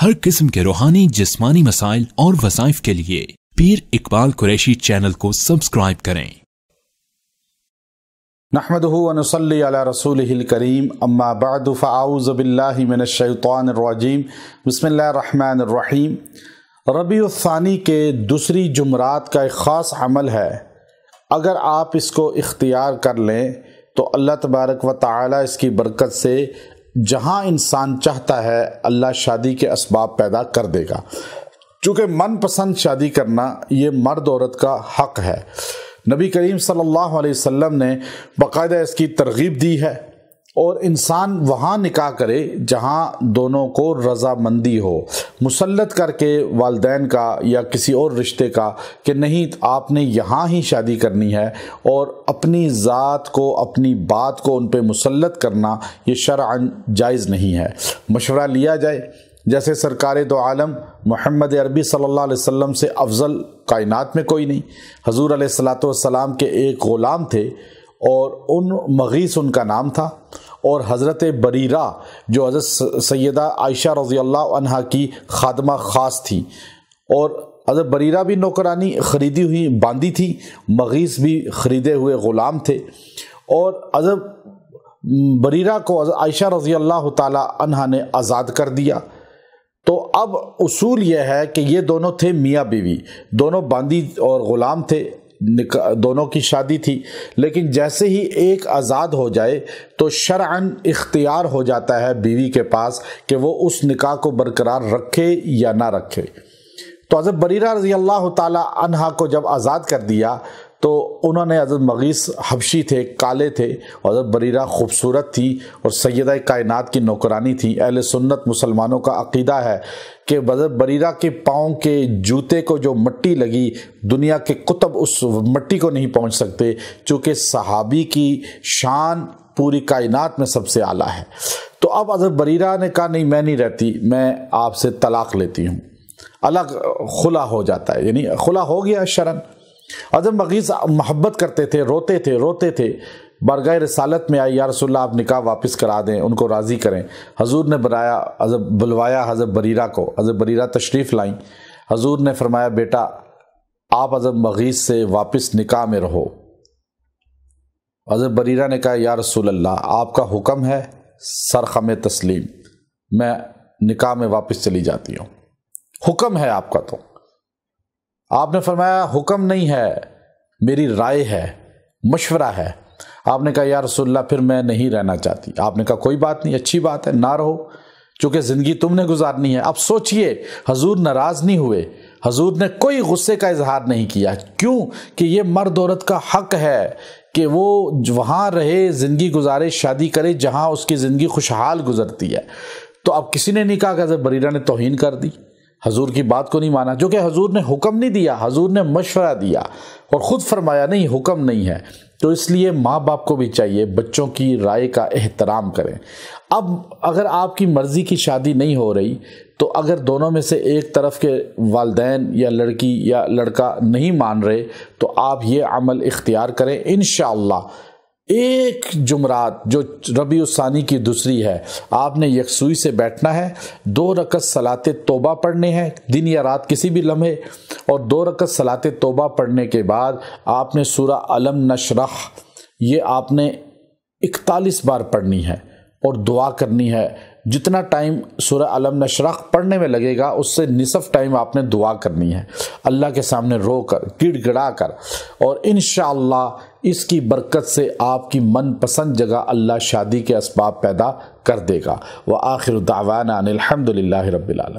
हर किस्म के रूहानी जिस्मानी मसाइल और वसाइफ के लिए पीर इकबाल कुरैशी चैनल को सब्सक्राइब करें करीम अम्मा बसमीम रबी के दूसरी जुमरात का एक ख़ास अमल है अगर आप इसको इख्तियार कर लें तो अल्लाह तबारक व ताली इसकी बरकत से जहाँ इंसान चाहता है अल्लाह शादी के इसबाब पैदा कर देगा चूँकि मनपसंद शादी करना ये मर्द औरत का हक है नबी करीम सल्लल्लाहु अलैहि वसल्लम ने बाकायदा इसकी तरगीब दी है और इंसान वहाँ निकाह करे जहाँ दोनों को रजामंदी हो मुसलत करके वालदेन का या किसी और रिश्ते का कि नहीं आपने यहाँ ही शादी करनी है और अपनी ज़ात को अपनी बात को उन पर मुसलत करना ये शरअन जायज़ नहीं है मशवरा लिया जाए जैसे सरकार दो आलम मोहम्मद अरबी सल्ला अलैहि से अफजल कायनत में कोई नहीं हजूर सलाम के एक ग़ुलाम थे और उन मगीस उनका नाम था और हज़रत बरीरा जो हज़रत सैदा आयशा रज़ी अल्लाह की खादमा ख़ास थी और हज़रत बरीरा भी नौकरानी ख़रीदी हुई बांधी थी मगीस भी ख़रीदे हुए ग़ुलाम थे और अजब बरीरा को आयशा रज़ी अल्लाह तह ने आज़ाद कर दिया तो अब उसूल यह है कि ये दोनों थे मियाँ बीवी दोनों बांदी और ग़ुलाम थे दोनों की शादी थी लेकिन जैसे ही एक आज़ाद हो जाए तो शरअन इख्तियार हो जाता है बीवी के पास कि वो उस निकाह को बरकरार रखे या ना रखे तो हज़रत बरीरा रज़ी अल्लाह तह को जब आज़ाद कर दिया तो उन्होंने हज़रत मगीस हबशी थे काले थे और हज़रत बरीरा खूबसूरत थी और सैदा कायनत की नौकरानी थी अहल सुन्नत मुसलमानों का अकीदा है कि हज़रत बरीरा के पाँव के जूते को जो मट्टी लगी दुनिया के कुतब उस मिट्टी को नहीं पहुँच सकते चूँकि सहाबी की शान पूरी कायनत में सबसे आला है तो अब अजहर बरीरा ने कहा नहीं मैं नहीं रहती मैं आपसे तलाक़ लेती हूँ अलग खुला हो जाता है यानी खुला हो गया शरण अजम बगीज मोहब्बत करते थे रोते थे रोते थे बारगाह रसालत में आई या रसोल्ला आप निकाह वापस करा दें उनको राज़ी करें हजूर ने बनाया हजब बुलवाया हजब बरीरा को हजब बरीरा तशरीफ़ लाई हजूर ने फरमाया बेटा आप अजब मगीज़ से वापस निकाह में रहो अजब बरीरा ने कहा या रसोल्ला आपका हुक्म है सरखम तस्लीम मैं निकाह में वापस चली जाती हूँ हुक्म है आपका तो आपने फरमाया हुक्म नहीं है मेरी राय है मशवरा है आपने कहा यार रसोल्ला फिर मैं नहीं रहना चाहती आपने कहा कोई बात नहीं अच्छी बात है ना रहो चूँकि ज़िंदगी तुमने गुजारनी है अब सोचिए हजूर नाराज़ नहीं हुए हजूर ने कोई गुस्से का इजहार नहीं किया क्यों कि ये मर्द औरत का हक है कि वो वहाँ रहे ज़िंदगी गुजारे शादी करे जहाँ उसकी ज़िंदगी खुशहाल गुजरती है तो अब किसी ने नहीं कहा कि बरीरा ने तोहन कर दी हजूर की बात को नहीं माना जो कि हजूर ने हुक्म नहीं दिया हजूर ने मशवरा दिया और ख़ुद फरमाया नहीं हुक्म नहीं है तो इसलिए माँ बाप को भी चाहिए बच्चों की राय का एहतराम करें अब अगर आपकी मर्ज़ी की शादी नहीं हो रही तो अगर दोनों में से एक तरफ के वालदेन या लड़की या लड़का नहीं मान रहे तो आप ये अमल इख्तियार करें इन एक जुमरात जो रबी उसानी की दूसरी है आपने यकसुई से बैठना है दो रकत सलात तोबा पढ़ने हैं दिन या रात किसी भी लम्हे और दो रकत सलात तोबा पढ़ने के बाद आपने सूरा अलम नशरह ये आपने इकतालीस बार पढ़नी है और दुआ करनी है जितना टाइम सूर्य अलम नशरख पढ़ने में लगेगा उससे निसफ टाइम आपने दुआ करनी है अल्लाह के सामने रो कर गिड़ गिड़ा कर और इन इसकी बरकत से आपकी मनपसंद जगह अल्लाह शादी के इसबाब पैदा कर देगा व आखिर दावाना रब्बिल रबीआलम